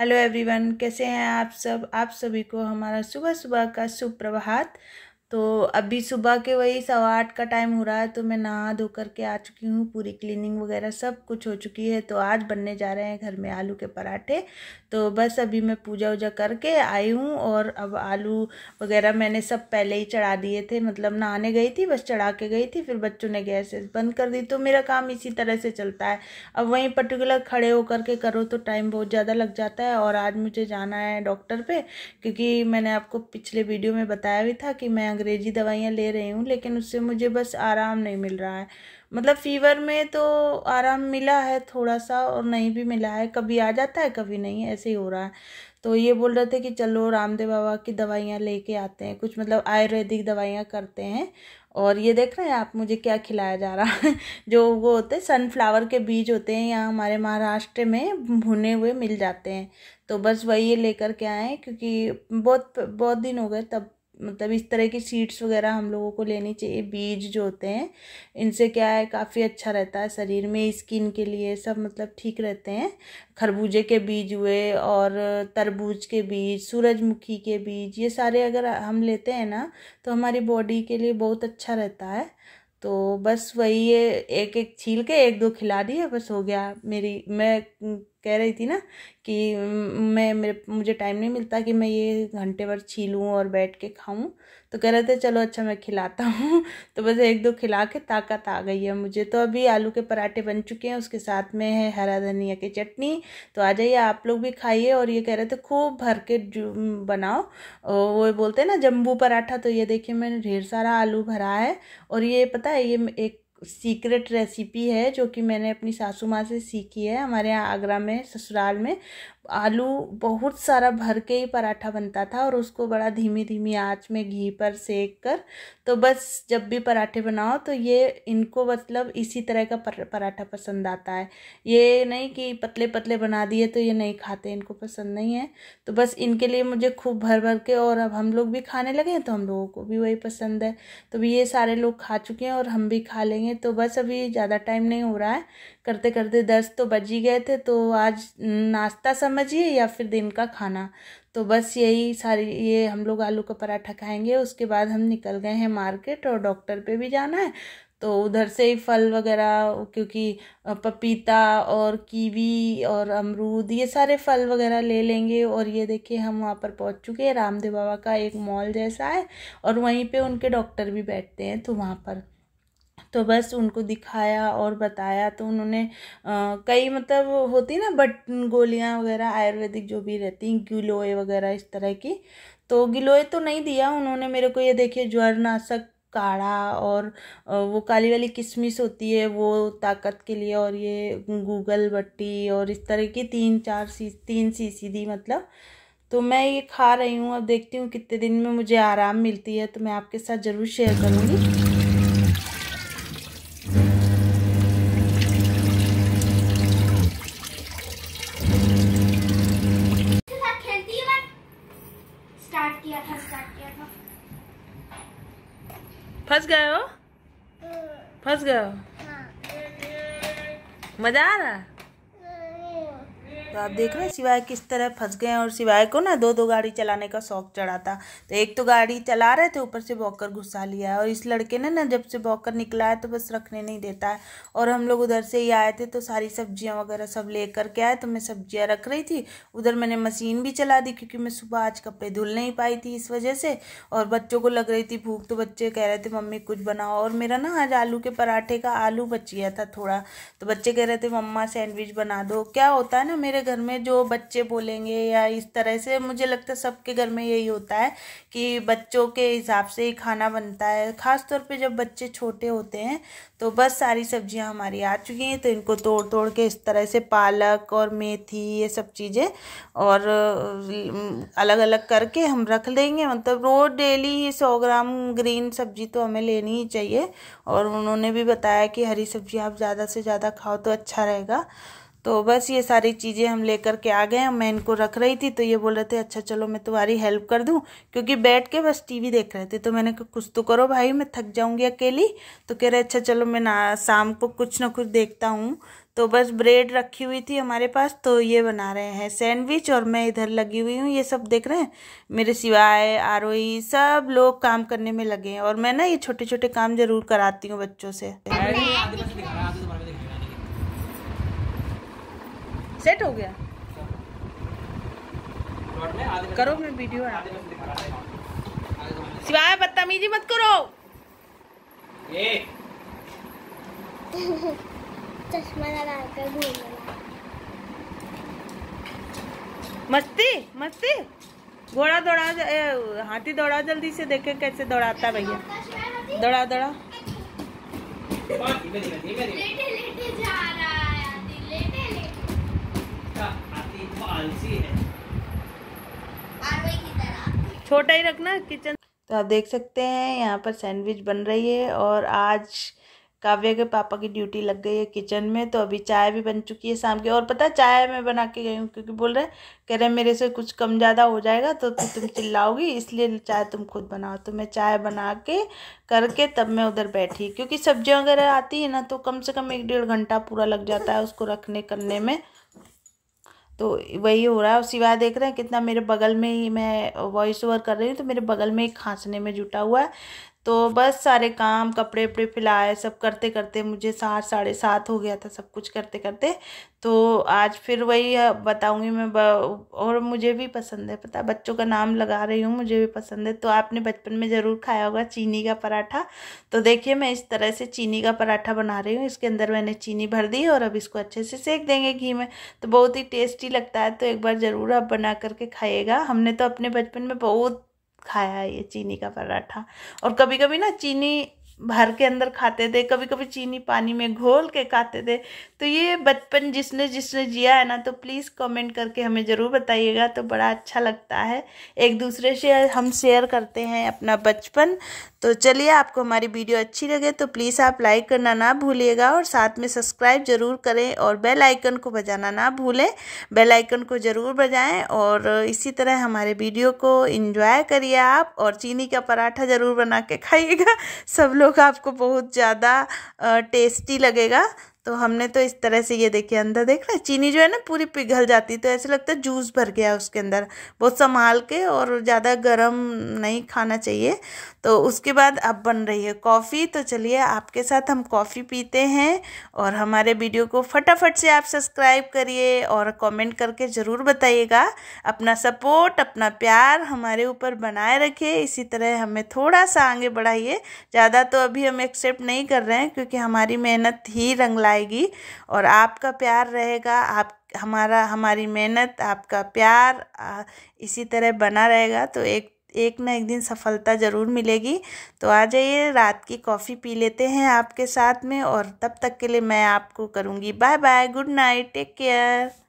Hello everyone कैसे हैं आप सब आप सभी को हमारा सुबह सुबह का शुभ प्रभात तो अभी सुबह के वही सवा आठ का टाइम हो रहा है तो मैं नहा धो कर के आ चुकी हूँ पूरी क्लीनिंग वगैरह सब कुछ हो चुकी है तो आज बनने जा रहे हैं घर में आलू के पराठे तो बस अभी मैं पूजा वूजा करके आई हूँ और अब आलू वगैरह मैंने सब पहले ही चढ़ा दिए थे मतलब नहाने गई थी बस चढ़ा के गई थी फिर बच्चों ने गैस बंद कर दी तो मेरा काम इसी तरह से चलता है अब वहीं पर्टिकुलर खड़े होकर के करो तो टाइम बहुत ज़्यादा लग जाता है और आज मुझे जाना है डॉक्टर पर क्योंकि मैंने आपको पिछले वीडियो में बताया भी था कि मैं अंग्रेजी दवाइयाँ ले रही हूँ लेकिन उससे मुझे बस आराम नहीं मिल रहा है मतलब फ़ीवर में तो आराम मिला है थोड़ा सा और नहीं भी मिला है कभी आ जाता है कभी नहीं ऐसे ही हो रहा है तो ये बोल रहे थे कि चलो रामदेव बाबा की दवाइयाँ लेके आते हैं कुछ मतलब आयुर्वेदिक दवाइयाँ करते हैं और ये देख रहे हैं आप मुझे क्या खिलाया जा रहा है जो वो होते हैं सनफ्लावर के बीज होते हैं यहाँ हमारे महाराष्ट्र में भुने हुए मिल जाते हैं तो बस वही लेकर के आए क्योंकि बहुत बहुत दिन हो गए तब मतलब इस तरह की सीड्स वगैरह हम लोगों को लेनी चाहिए बीज जो होते हैं इनसे क्या है काफ़ी अच्छा रहता है शरीर में स्किन के लिए सब मतलब ठीक रहते हैं खरबूजे के बीज हुए और तरबूज के बीज सूरजमुखी के बीज ये सारे अगर हम लेते हैं ना तो हमारी बॉडी के लिए बहुत अच्छा रहता है तो बस वही है एक एक छील के एक दो खिला दिए बस हो गया मेरी मैं कह रही थी ना कि मैं मेरे मुझे टाइम नहीं मिलता कि मैं ये घंटे भर छीलूँ और बैठ के खाऊँ तो कह रहे थे चलो अच्छा मैं खिलाता हूँ तो बस एक दो खिला के ताकत आ गई है मुझे तो अभी आलू के पराठे बन चुके हैं उसके साथ में है हरा धनिया की चटनी तो आ जाइए आप लोग भी खाइए और ये कह रहे थे खूब भर के बनाओ वो बोलते हैं ना जम्बू पराठा तो ये देखिए मैंने ढेर सारा आलू भरा है और ये पता है ये एक सीक्रेट रेसिपी है जो कि मैंने अपनी सासू माँ से सीखी है हमारे यहाँ आगरा में ससुराल में आलू बहुत सारा भर के ही पराठा बनता था और उसको बड़ा धीमी धीमी आंच में घी पर सेक कर तो बस जब भी पराठे बनाओ तो ये इनको मतलब इसी तरह का पर, पराठा पसंद आता है ये नहीं कि पतले पतले बना दिए तो ये नहीं खाते इनको पसंद नहीं है तो बस इनके लिए मुझे खूब भर भर के और अब हम लोग भी खाने लगे तो हम लोगों को भी वही पसंद है तो भी ये सारे लोग खा चुके हैं और हम भी खा लेंगे तो बस अभी ज़्यादा टाइम नहीं हो रहा है करते करते दस तो बज ही गए थे तो आज नाश्ता समझिए या फिर दिन का खाना तो बस यही सारी ये हम लोग आलू का पराठा खाएंगे उसके बाद हम निकल गए हैं मार्केट और डॉक्टर पे भी जाना है तो उधर से ही फल वगैरह क्योंकि पपीता और कीवी और अमरूद ये सारे फल वगैरह ले लेंगे और ये देखिए हम वहाँ पर पहुँच चुके हैं रामदेव बाबा का एक मॉल जैसा है और वहीं पे उनके डॉक्टर भी बैठते हैं तो वहाँ पर तो बस उनको दिखाया और बताया तो उन्होंने कई मतलब होती ना बट गोलियाँ वगैरह आयुर्वेदिक जो भी रहती हैं गिलोए वगैरह इस तरह की तो गिलोए तो नहीं दिया उन्होंने मेरे को ये देखिए ज्वरनाशक काढ़ा और वो काली वाली किशमिश होती है वो ताकत के लिए और ये गूगल बट्टी और इस तरह की तीन चार सी तीन सी दी मतलब तो मैं ये खा रही हूँ अब देखती हूँ कितने दिन में मुझे आराम मिलती है तो मैं आपके साथ ज़रूर शेयर करूँगी फंस गए हो फंस गए हो हाँ। मजा आ रहा तो आप देख रहे हैं शिवाय किस तरह फंस गए हैं और शिवाय को ना दो दो गाड़ी चलाने का शौक चढ़ा था तो एक तो गाड़ी चला रहे थे ऊपर से बॉकर घुसा लिया है और इस लड़के ने ना जब से बॉकर निकला है तो बस रखने नहीं देता है और हम लोग उधर से ही आए थे तो सारी सब्जियाँ वगैरह सब ले करके आए तो मैं सब्जियाँ रख रही थी उधर मैंने मशीन भी चला दी क्योंकि मैं सुबह आज कपड़े धुल नहीं पाई थी इस वजह से और बच्चों को लग रही थी भूख तो बच्चे कह रहे थे मम्मी कुछ बनाओ और मेरा ना आज आलू के पराठे का आलू बच गया था थोड़ा तो बच्चे कह रहे थे मम्मा सैंडविच बना दो क्या होता है ना मेरे मेरे घर में जो बच्चे बोलेंगे या इस तरह से मुझे लगता है सबके घर में यही होता है कि बच्चों के हिसाब से ही खाना बनता है ख़ास तौर पे जब बच्चे छोटे होते हैं तो बस सारी सब्जियां हमारी आ चुकी हैं तो इनको तोड़ तोड़ के इस तरह से पालक और मेथी ये सब चीज़ें और अलग अलग करके हम रख लेंगे मतलब रोज़ डेली ही सौ ग्राम ग्रीन सब्जी तो हमें लेनी ही चाहिए और उन्होंने भी बताया कि हरी सब्जी आप ज़्यादा से ज़्यादा खाओ तो अच्छा रहेगा तो बस ये सारी चीज़ें हम लेकर के आ गए मैं इनको रख रही थी तो ये बोल रहे थे अच्छा चलो मैं तुम्हारी हेल्प कर दूँ क्योंकि बैठ के बस टीवी देख रहे थे तो मैंने कहा कुछ तो करो भाई मैं थक जाऊँगी अकेली तो कह रहे अच्छा चलो मैं ना शाम को कुछ ना कुछ देखता हूँ तो बस ब्रेड रखी हुई थी हमारे पास तो ये बना रहे हैं सैंडविच और मैं इधर लगी हुई हूँ ये सब देख रहे हैं मेरे सिवाय आरोही सब लोग काम करने में लगे हैं और मैं ना ये छोटे छोटे काम ज़रूर कराती हूँ बच्चों से सेट हो गया करो मैं वीडियो सिवाय बदतमीजी मत करो चश्मा मस्ती मस्ती घोड़ा दौड़ा हाथी दौड़ा जल्दी से देखे कैसे दौड़ाता भैया दौड़ा दौड़ा छोटा ही रखना किचन तो आप देख सकते हैं यहाँ पर सैंडविच बन रही है और आज काव्या के पापा की ड्यूटी लग गई है किचन में तो अभी चाय भी बन चुकी है शाम की और पता चाय मैं बना के गई हूँ क्योंकि बोल रहे कह रहे मेरे से कुछ कम ज़्यादा हो जाएगा तो तुम चिल्लाओगी इसलिए चाय तुम खुद बनाओ तो मैं चाय बना के करके तब मैं उधर बैठी क्योंकि सब्जियाँ वगैरह आती है ना तो कम से कम एक डेढ़ घंटा पूरा लग जाता है उसको रखने करने में तो वही हो रहा है और सिवाय देख रहे हैं कितना मेरे बगल में ही मैं वॉइस ओवर कर रही हूँ तो मेरे बगल में एक खांसने में जुटा हुआ है तो बस सारे काम कपड़े वपड़े फैलाए सब करते करते मुझे सात साढ़े सात हो गया था सब कुछ करते करते तो आज फिर वही बताऊंगी मैं और मुझे भी पसंद है पता बच्चों का नाम लगा रही हूँ मुझे भी पसंद है तो आपने बचपन में ज़रूर खाया होगा चीनी का पराठा तो देखिए मैं इस तरह से चीनी का पराठा बना रही हूँ इसके अंदर मैंने चीनी भर दी और अब इसको अच्छे से सेक देंगे घी में तो बहुत ही टेस्टी लगता है तो एक बार ज़रूर आप बना करके खाइएगा हमने तो अपने बचपन में बहुत खाया ये चीनी का पराठा और कभी कभी ना चीनी भर के अंदर खाते थे कभी कभी चीनी पानी में घोल के खाते थे तो ये बचपन जिसने जिसने जिया है ना तो प्लीज़ कमेंट करके हमें ज़रूर बताइएगा तो बड़ा अच्छा लगता है एक दूसरे से हम शेयर करते हैं अपना बचपन तो चलिए आपको हमारी वीडियो अच्छी लगे तो प्लीज़ आप लाइक करना ना भूलिएगा और साथ में सब्सक्राइब ज़रूर करें और बेल आइकन को बजाना ना भूलें बेल आइकन को ज़रूर बजाएं और इसी तरह हमारे वीडियो को इन्जॉय करिए आप और चीनी का पराठा ज़रूर बना के खाइएगा सब लोग लोग आपको बहुत ज़्यादा टेस्टी लगेगा तो हमने तो इस तरह से ये देखिए अंदर देख रहे चीनी जो है ना पूरी पिघल जाती तो ऐसे लगता है जूस भर गया उसके अंदर बहुत संभाल के और ज़्यादा गर्म नहीं खाना चाहिए तो उसके बाद अब बन रही है कॉफ़ी तो चलिए आपके साथ हम कॉफ़ी पीते हैं और हमारे वीडियो को फटाफट से आप सब्सक्राइब करिए और कमेंट करके ज़रूर बताइएगा अपना सपोर्ट अपना प्यार हमारे ऊपर बनाए रखिए इसी तरह हमें थोड़ा सा आगे बढ़ाइए ज़्यादा तो अभी हम एक्सेप्ट नहीं कर रहे हैं क्योंकि हमारी मेहनत ही रंग लाए आएगी और आपका प्यार रहेगा आप हमारा हमारी मेहनत आपका प्यार इसी तरह बना रहेगा तो एक एक ना एक दिन सफलता ज़रूर मिलेगी तो आ जाइए रात की कॉफ़ी पी लेते हैं आपके साथ में और तब तक के लिए मैं आपको करूँगी bye bye good night take care